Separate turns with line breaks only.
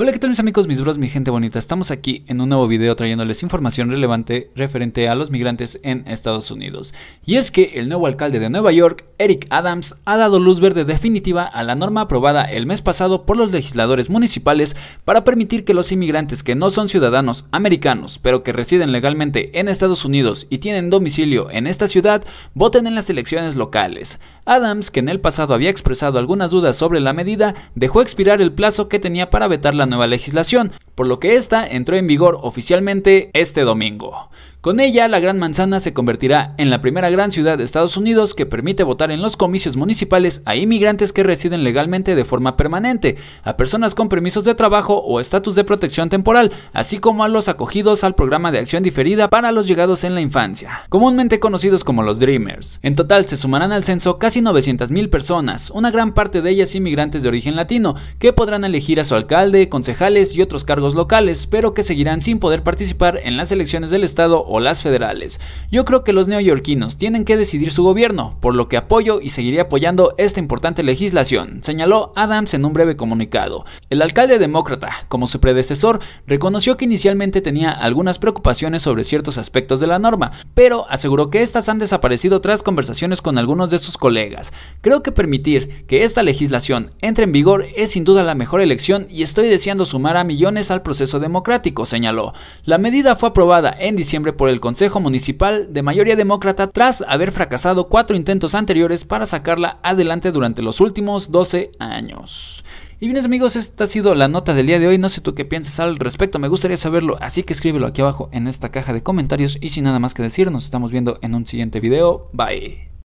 Hola, ¿qué tal mis amigos, mis bros, mi gente bonita? Estamos aquí en un nuevo video trayéndoles información relevante referente a los migrantes en Estados Unidos. Y es que el nuevo alcalde de Nueva York Eric Adams, ha dado luz verde definitiva a la norma aprobada el mes pasado por los legisladores municipales para permitir que los inmigrantes que no son ciudadanos americanos, pero que residen legalmente en Estados Unidos y tienen domicilio en esta ciudad, voten en las elecciones locales. Adams, que en el pasado había expresado algunas dudas sobre la medida, dejó expirar el plazo que tenía para vetar la nueva legislación, por lo que esta entró en vigor oficialmente este domingo. Con ella, la Gran Manzana se convertirá en la primera gran ciudad de Estados Unidos que permite votar en los comicios municipales a inmigrantes que residen legalmente de forma permanente, a personas con permisos de trabajo o estatus de protección temporal, así como a los acogidos al programa de acción diferida para los llegados en la infancia, comúnmente conocidos como los Dreamers. En total se sumarán al censo casi 900.000 personas, una gran parte de ellas inmigrantes de origen latino, que podrán elegir a su alcalde, concejales y otros cargos locales, pero que seguirán sin poder participar en las elecciones del Estado o las federales. Yo creo que los neoyorquinos tienen que decidir su gobierno, por lo que apoyo y seguiré apoyando esta importante legislación, señaló Adams en un breve comunicado. El alcalde demócrata, como su predecesor, reconoció que inicialmente tenía algunas preocupaciones sobre ciertos aspectos de la norma, pero aseguró que estas han desaparecido tras conversaciones con algunos de sus colegas. Creo que permitir que esta legislación entre en vigor es sin duda la mejor elección y estoy deseando sumar a millones al proceso democrático, señaló. La medida fue aprobada en diciembre por el Consejo Municipal de mayoría demócrata tras haber fracasado cuatro intentos anteriores para sacarla adelante durante los últimos 12 años. Y bien amigos, esta ha sido la nota del día de hoy, no sé tú qué piensas al respecto, me gustaría saberlo, así que escríbelo aquí abajo en esta caja de comentarios y sin nada más que decir, nos estamos viendo en un siguiente video, bye.